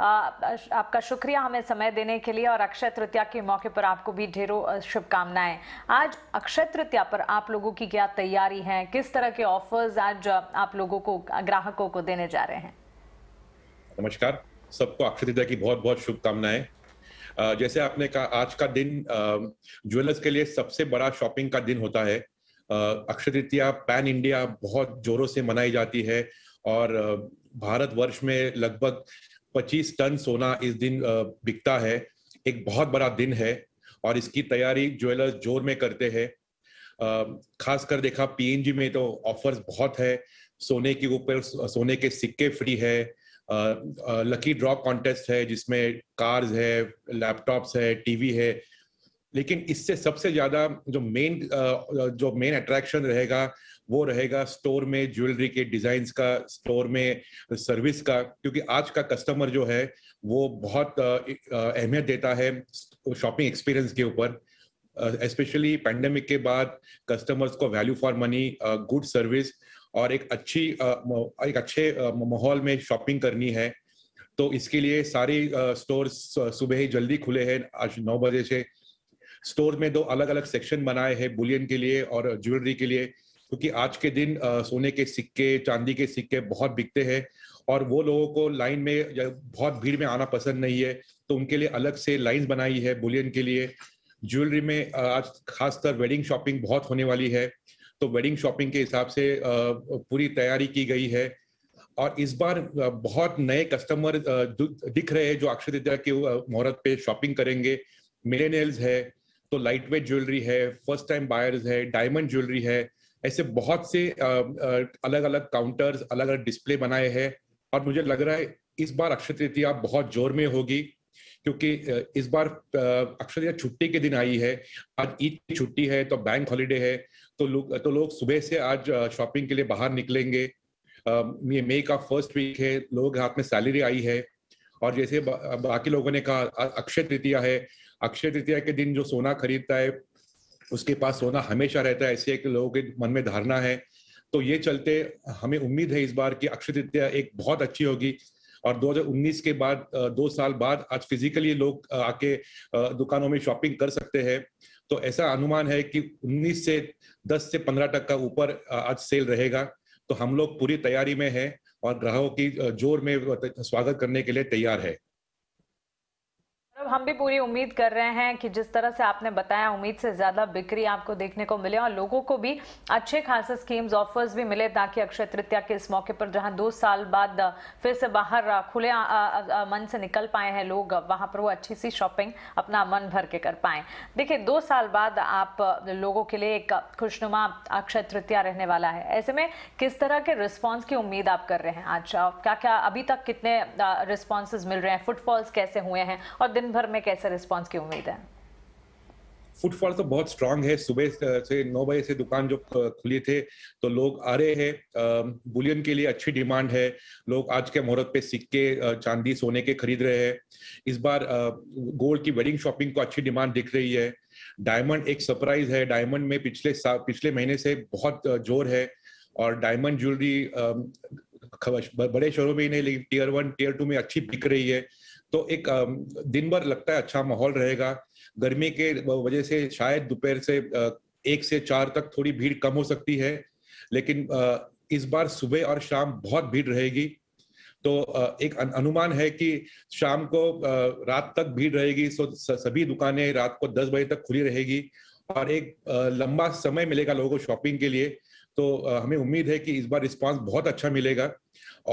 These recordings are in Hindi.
आपका शुक्रिया हमें समय देने के लिए और अक्षय तृतीया के मौके पर आपको भी ढेरों शुभकामनाएं आज अक्षय तृतीया पर आप लोगों की क्या तैयारी है किस तरह के ऑफर्स आज आप लोगों को ग्राहकों को देने जा रहे हैं नमस्कार सबको अक्षय तृतीया की बहुत बहुत शुभकामनाएं जैसे आपने कहा आज का दिन ज्वेलर्स के लिए सबसे बड़ा शॉपिंग का दिन होता है अक्षय तृतीया पैन इंडिया बहुत जोरों से मनाई जाती है और भारत वर्ष में लगभग पच्चीस टन सोना इस दिन बिकता है एक बहुत बड़ा दिन है और इसकी तैयारी ज्वेलर्स जोर में करते हैं खासकर देखा पीएनजी में तो ऑफर्स बहुत है सोने के ऊपर सोने के सिक्के फ्री है लकी ड्रॉ कॉन्टेस्ट है जिसमें कार्स है लैपटॉप्स है टीवी है लेकिन इससे सबसे ज्यादा जो मेन जो मेन अट्रैक्शन रहेगा वो रहेगा स्टोर में ज्वेलरी के डिजाइन का स्टोर में सर्विस का क्योंकि आज का कस्टमर जो है वो बहुत अहमियत देता है शॉपिंग एक्सपीरियंस के ऊपर स्पेशली पैंडमिक के बाद कस्टमर्स को value for money good service और एक अच्छी एक अच्छे माहौल में शॉपिंग करनी है तो इसके लिए सारे स्टोर सुबह ही जल्दी खुले हैं आज नौ बजे से स्टोर में दो अलग अलग सेक्शन बनाए हैं बुलियन के लिए और ज्वेलरी के लिए क्योंकि आज के दिन सोने के सिक्के चांदी के सिक्के बहुत बिकते हैं और वो लोगों को लाइन में बहुत भीड़ में आना पसंद नहीं है तो उनके लिए अलग से लाइंस बनाई है बुलियन के लिए ज्वेलरी में आज खासकर वेडिंग शॉपिंग बहुत होने वाली है तो वेडिंग शॉपिंग के हिसाब से पूरी तैयारी की गई है और इस बार बहुत नए कस्टमर दिख रहे हैं जो अक्षय तृतीया के मुहूर्त पे शॉपिंग करेंगे मिलेनियल्स है तो लाइट वेट ज्वेलरी है फर्स्ट टाइम बायर्स है डायमंड ज्वेलरी है ऐसे बहुत से अलग अलग काउंटर्स अलग अलग डिस्प्ले बनाए हैं और मुझे लग रहा है इस बार अक्षय तृतीया बहुत जोर में होगी क्योंकि इस बार अक्षय तृतीया छुट्टी के दिन आई है आज ईद की छुट्टी है तो बैंक हॉलीडे है तो लोग तो लोग सुबह से आज शॉपिंग के लिए बाहर निकलेंगे ये मई का फर्स्ट वीक है लोगों के हाथ में सैलरी आई है और जैसे बा, बाकी लोगों ने कहा अक्षय तृतीया है अक्षय तृतीया के दिन जो सोना खरीदता है उसके पास सोना हमेशा रहता है ऐसे एक लोगों के मन में धारणा है तो ये चलते हमें उम्मीद है इस बार कि अक्षय तृतीया एक बहुत अच्छी होगी और 2019 के बाद दो साल बाद आज फिजिकली लोग आके दुकानों में शॉपिंग कर सकते हैं तो ऐसा अनुमान है कि 19 से 10 से 15 तक का ऊपर आज सेल रहेगा तो हम लोग पूरी तैयारी में है और ग्राहकों की जोर में स्वागत करने के लिए तैयार है हम भी पूरी उम्मीद कर रहे हैं कि जिस तरह से आपने बताया उम्मीद से ज्यादा बिक्री आपको देखने को मिले और लोगों को भी अच्छे खासे स्कीम्स ऑफर्स भी मिले ताकि अक्षय तृतीया के इस मौके पर जहां दो साल बाद फिर से बाहर खुले आ, आ, आ, मन से निकल पाए हैं लोग वहां पर वो अच्छी सी शॉपिंग अपना मन भर के कर पाए देखिये दो साल बाद आप लोगों के लिए एक खुशनुमा अक्षय तृतीया रहने वाला है ऐसे में किस तरह के रिस्पॉन्स की उम्मीद आप कर रहे हैं आज क्या क्या अभी तक कितने रिस्पॉन्सेज मिल रहे हैं फुटफॉल्स कैसे हुए हैं और दिन भर में कैसे रिस्पॉन्स की उम्मीद है फुटफॉल तो बहुत स्ट्रांग है सुबह से नौ बजे से दुकान जो खुली थे तो लोग आ रहे हैं बुलियन के लिए अच्छी डिमांड है लोग आज के मुहूर्त पे सिक्के चांदी सोने के खरीद रहे हैं इस बार गोल्ड की वेडिंग शॉपिंग को अच्छी डिमांड दिख रही है डायमंड एक सरप्राइज है डायमंड में पिछले पिछले महीने से बहुत जोर है और डायमंड ज्वेलरी बड़े शहरों में ही नहीं लेकिन टीयर वन टीयर टू में अच्छी बिक रही है तो एक दिन भर लगता है अच्छा माहौल रहेगा गर्मी के वजह से शायद दोपहर से एक से चार तक थोड़ी भीड़ कम हो सकती है लेकिन इस बार सुबह और शाम बहुत भीड़ रहेगी तो एक अनुमान है कि शाम को रात तक भीड़ रहेगी सो सभी दुकानें रात को दस बजे तक खुली रहेगी और एक लंबा समय मिलेगा लोगों को शॉपिंग के लिए तो हमें उम्मीद है कि इस बार रिस्पांस बहुत अच्छा मिलेगा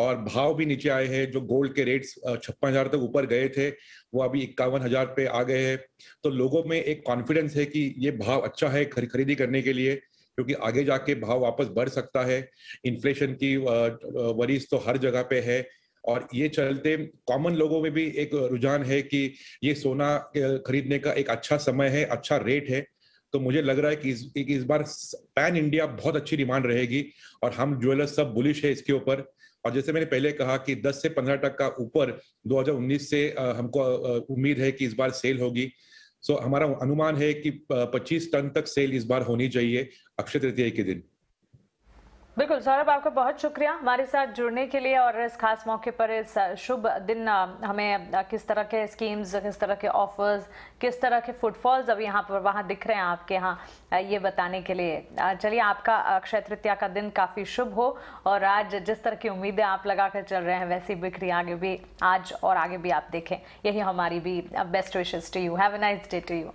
और भाव भी नीचे आए हैं जो गोल्ड के रेट्स छप्पन हजार तक ऊपर गए थे वो अभी इक्यावन हजार पे आ गए हैं तो लोगों में एक कॉन्फिडेंस है कि ये भाव अच्छा है खरीदी करने के लिए क्योंकि आगे जाके भाव वापस बढ़ सकता है इन्फ्लेशन की वरीज तो हर जगह पे है और ये चलते कॉमन लोगों में भी एक रुझान है कि ये सोना खरीदने का एक अच्छा समय है अच्छा रेट है तो मुझे लग रहा है कि इस, एक इस बार पैन इंडिया बहुत अच्छी डिमांड रहेगी और हम ज्वेलर्स सब बुलिश है इसके ऊपर और जैसे मैंने पहले कहा कि 10 से 15 टक का ऊपर 2019 से हमको उम्मीद है कि इस बार सेल होगी सो हमारा अनुमान है कि 25 टन तक सेल इस बार होनी चाहिए अक्षय तृतीय के दिन बिल्कुल सौरभ आपका बहुत शुक्रिया हमारे साथ जुड़ने के लिए और इस खास मौके पर इस शुभ दिन हमें किस तरह के स्कीम्स किस तरह के ऑफर्स किस तरह के फुटफॉल्स अब यहाँ पर वहाँ दिख रहे हैं आपके यहाँ ये बताने के लिए चलिए आपका अक्षय तृतीया का दिन काफ़ी शुभ हो और आज जिस तरह की उम्मीदें आप लगा कर चल रहे हैं वैसी बिक्री आगे भी आज और आगे भी आप देखें यही हमारी भी best wishes to you have a nice day to you